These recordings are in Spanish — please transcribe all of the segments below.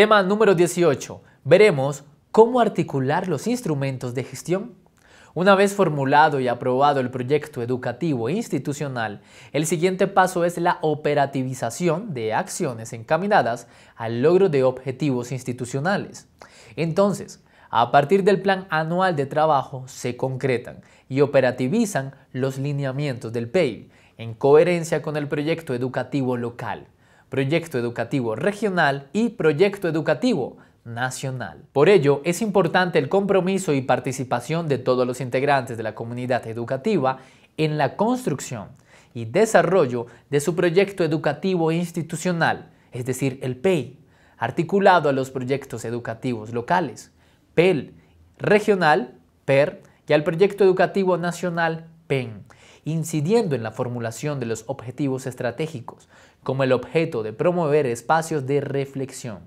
Tema número 18. Veremos cómo articular los instrumentos de gestión. Una vez formulado y aprobado el proyecto educativo e institucional, el siguiente paso es la operativización de acciones encaminadas al logro de objetivos institucionales. Entonces, a partir del plan anual de trabajo se concretan y operativizan los lineamientos del PEI en coherencia con el proyecto educativo local proyecto educativo regional y proyecto educativo nacional. Por ello, es importante el compromiso y participación de todos los integrantes de la comunidad educativa en la construcción y desarrollo de su proyecto educativo institucional, es decir, el PEI, articulado a los proyectos educativos locales, PEL, regional, PER, y al proyecto educativo nacional, PEN incidiendo en la formulación de los objetivos estratégicos, como el objeto de promover espacios de reflexión.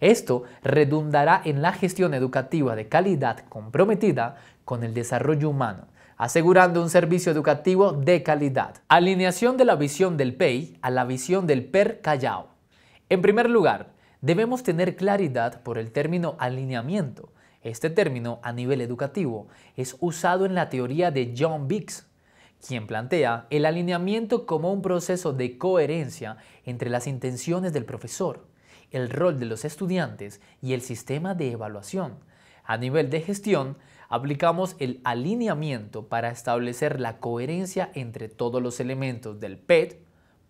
Esto redundará en la gestión educativa de calidad comprometida con el desarrollo humano, asegurando un servicio educativo de calidad. Alineación de la visión del PEI a la visión del PER Callao. En primer lugar, debemos tener claridad por el término alineamiento. Este término a nivel educativo es usado en la teoría de John Biggs quien plantea el alineamiento como un proceso de coherencia entre las intenciones del profesor, el rol de los estudiantes y el sistema de evaluación. A nivel de gestión, aplicamos el alineamiento para establecer la coherencia entre todos los elementos del PET,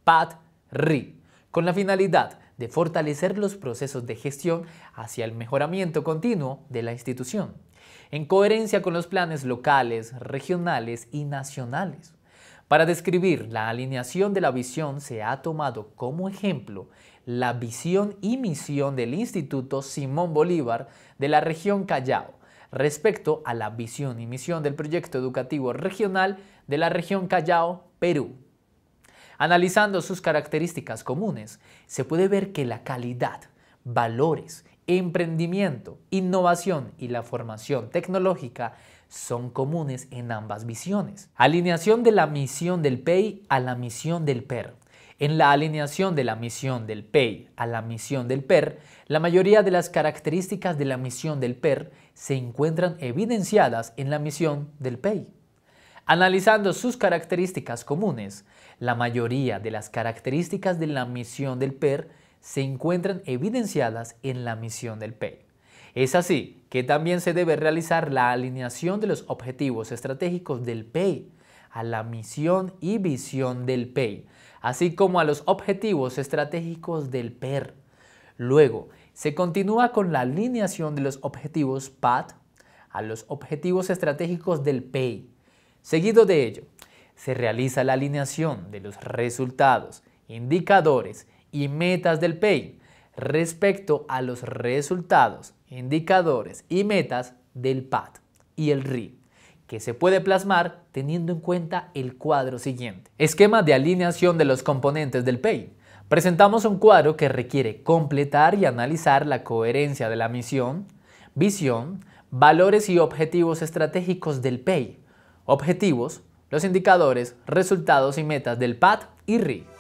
PAT, RI, con la finalidad de fortalecer los procesos de gestión hacia el mejoramiento continuo de la institución, en coherencia con los planes locales, regionales y nacionales. Para describir la alineación de la visión se ha tomado como ejemplo la visión y misión del Instituto Simón Bolívar de la región Callao respecto a la visión y misión del proyecto educativo regional de la región Callao, Perú. Analizando sus características comunes, se puede ver que la calidad, valores, emprendimiento, innovación y la formación tecnológica son comunes en ambas visiones. Alineación de la misión del PEI a la misión del PER. En la alineación de la misión del PEI a la misión del PER, la mayoría de las características de la misión del PER se encuentran evidenciadas en la misión del PEI. Analizando sus características comunes, la mayoría de las características de la misión del PER se encuentran evidenciadas en la misión del PEI. Es así que también se debe realizar la alineación de los objetivos estratégicos del PEI a la misión y visión del PEI, así como a los objetivos estratégicos del PER. Luego, se continúa con la alineación de los objetivos PAT a los objetivos estratégicos del PEI Seguido de ello, se realiza la alineación de los resultados, indicadores y metas del PEI respecto a los resultados, indicadores y metas del PAT y el RI, que se puede plasmar teniendo en cuenta el cuadro siguiente. Esquema de alineación de los componentes del PEI. Presentamos un cuadro que requiere completar y analizar la coherencia de la misión, visión, valores y objetivos estratégicos del PEI objetivos, los indicadores, resultados y metas del PAT y RI.